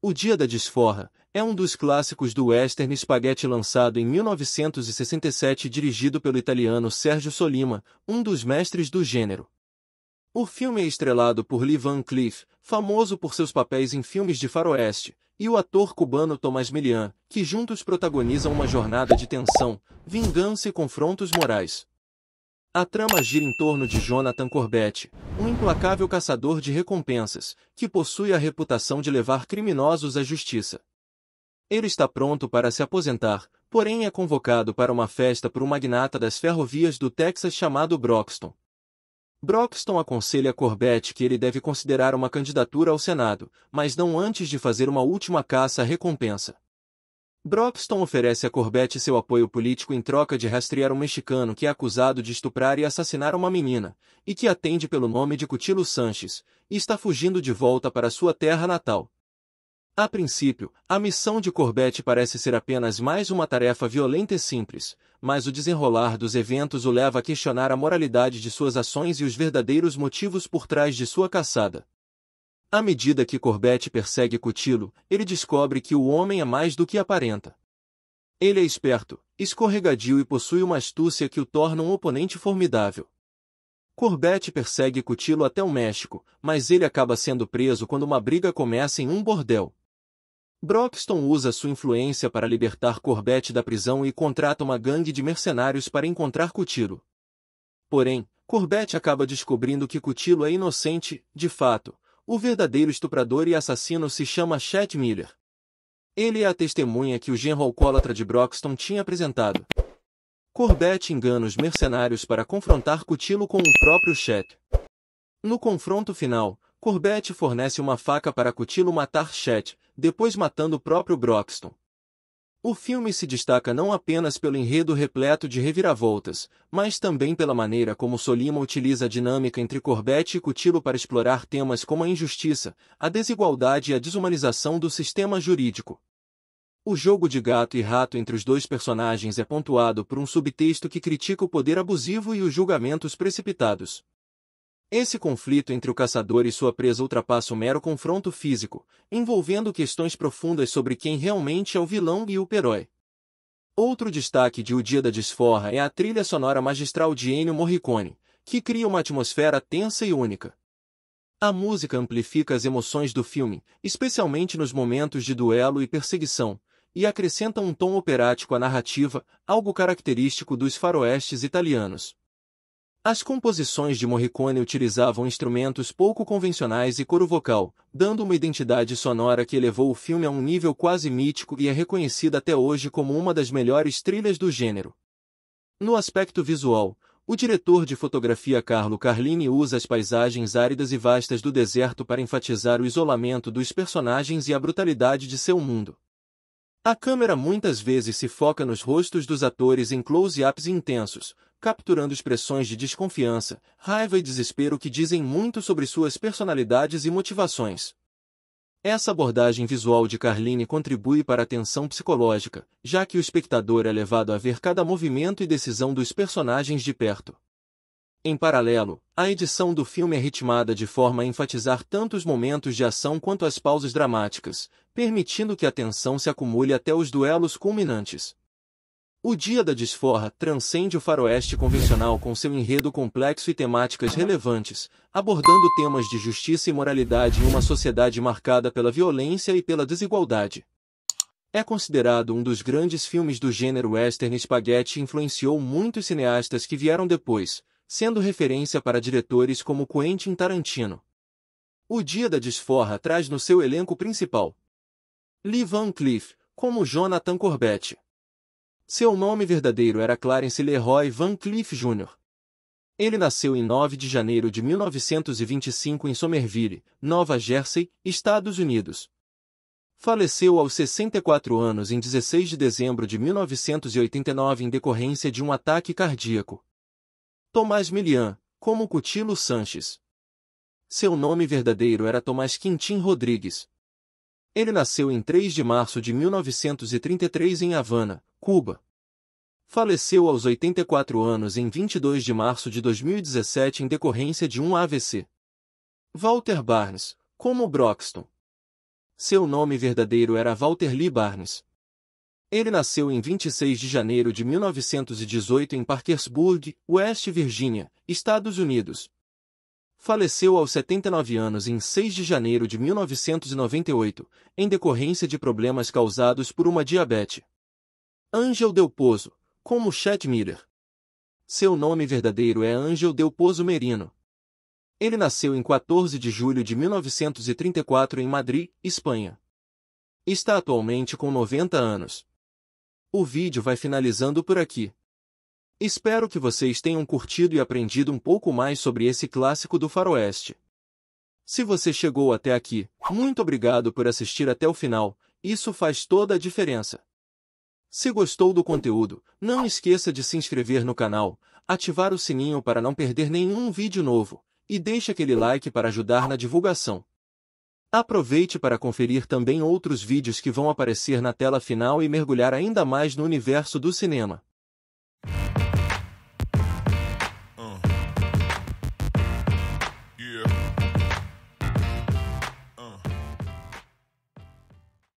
O Dia da Desforra é um dos clássicos do western espaguete lançado em 1967 dirigido pelo italiano Sergio Solima, um dos mestres do gênero. O filme é estrelado por Lee Van Cleef, famoso por seus papéis em filmes de faroeste, e o ator cubano Tomás Milian, que juntos protagonizam uma jornada de tensão, vingança e confrontos morais. A trama gira em torno de Jonathan Corbett, um implacável caçador de recompensas, que possui a reputação de levar criminosos à justiça. Ele está pronto para se aposentar, porém é convocado para uma festa por um magnata das ferrovias do Texas chamado Broxton. Broxton aconselha Corbett que ele deve considerar uma candidatura ao Senado, mas não antes de fazer uma última caça à recompensa. Broxton oferece a Corbett seu apoio político em troca de rastrear um mexicano que é acusado de estuprar e assassinar uma menina, e que atende pelo nome de Cutilo Sanches, e está fugindo de volta para sua terra natal. A princípio, a missão de Corbett parece ser apenas mais uma tarefa violenta e simples, mas o desenrolar dos eventos o leva a questionar a moralidade de suas ações e os verdadeiros motivos por trás de sua caçada. À medida que Corbett persegue Cutilo, ele descobre que o homem é mais do que aparenta. Ele é esperto, escorregadio e possui uma astúcia que o torna um oponente formidável. Corbett persegue Cutilo até o México, mas ele acaba sendo preso quando uma briga começa em um bordel. Broxton usa sua influência para libertar Corbett da prisão e contrata uma gangue de mercenários para encontrar Cutilo. Porém, Corbett acaba descobrindo que Cutilo é inocente, de fato, o verdadeiro estuprador e assassino se chama Chet Miller. Ele é a testemunha que o genro alcoólatra de Broxton tinha apresentado. Corbett engana os mercenários para confrontar Cutilo com o próprio Chet. No confronto final, Corbett fornece uma faca para Cutilo matar Chet, depois matando o próprio Broxton. O filme se destaca não apenas pelo enredo repleto de reviravoltas, mas também pela maneira como Solima utiliza a dinâmica entre Corbett e Cutilo para explorar temas como a injustiça, a desigualdade e a desumanização do sistema jurídico. O jogo de gato e rato entre os dois personagens é pontuado por um subtexto que critica o poder abusivo e os julgamentos precipitados. Esse conflito entre o caçador e sua presa ultrapassa o mero confronto físico, envolvendo questões profundas sobre quem realmente é o vilão e o herói. Outro destaque de O Dia da Desforra é a trilha sonora magistral de Ennio Morricone, que cria uma atmosfera tensa e única. A música amplifica as emoções do filme, especialmente nos momentos de duelo e perseguição, e acrescenta um tom operático à narrativa, algo característico dos faroestes italianos. As composições de Morricone utilizavam instrumentos pouco convencionais e coro vocal, dando uma identidade sonora que elevou o filme a um nível quase mítico e é reconhecida até hoje como uma das melhores trilhas do gênero. No aspecto visual, o diretor de fotografia Carlo Carlini usa as paisagens áridas e vastas do deserto para enfatizar o isolamento dos personagens e a brutalidade de seu mundo. A câmera muitas vezes se foca nos rostos dos atores em close-ups intensos, capturando expressões de desconfiança, raiva e desespero que dizem muito sobre suas personalidades e motivações. Essa abordagem visual de Carline contribui para a tensão psicológica, já que o espectador é levado a ver cada movimento e decisão dos personagens de perto. Em paralelo, a edição do filme é ritmada de forma a enfatizar tanto os momentos de ação quanto as pausas dramáticas, permitindo que a tensão se acumule até os duelos culminantes. O Dia da Desforra transcende o faroeste convencional com seu enredo complexo e temáticas relevantes, abordando temas de justiça e moralidade em uma sociedade marcada pela violência e pela desigualdade. É considerado um dos grandes filmes do gênero western spaghetti e influenciou muitos cineastas que vieram depois, sendo referência para diretores como Quentin Tarantino. O Dia da Desforra traz no seu elenco principal Lee Van Cleef, como Jonathan Corbett. Seu nome verdadeiro era Clarence Leroy Van Cleef Jr. Ele nasceu em 9 de janeiro de 1925 em Somerville, Nova Jersey, Estados Unidos. Faleceu aos 64 anos em 16 de dezembro de 1989 em decorrência de um ataque cardíaco. Tomás Milian, como Cutilo Sanches. Seu nome verdadeiro era Tomás Quintim Rodrigues. Ele nasceu em 3 de março de 1933 em Havana, Cuba. Faleceu aos 84 anos em 22 de março de 2017 em decorrência de um AVC. Walter Barnes, como Broxton. Seu nome verdadeiro era Walter Lee Barnes. Ele nasceu em 26 de janeiro de 1918 em Parkersburg, West Virginia, Estados Unidos. Faleceu aos 79 anos em 6 de janeiro de 1998, em decorrência de problemas causados por uma diabetes. Angel Del Pozo, como Chet Miller. Seu nome verdadeiro é Angel Del Pozo Merino. Ele nasceu em 14 de julho de 1934 em Madrid, Espanha. Está atualmente com 90 anos. O vídeo vai finalizando por aqui. Espero que vocês tenham curtido e aprendido um pouco mais sobre esse clássico do faroeste. Se você chegou até aqui, muito obrigado por assistir até o final, isso faz toda a diferença. Se gostou do conteúdo, não esqueça de se inscrever no canal, ativar o sininho para não perder nenhum vídeo novo, e deixe aquele like para ajudar na divulgação. Aproveite para conferir também outros vídeos que vão aparecer na tela final e mergulhar ainda mais no universo do cinema.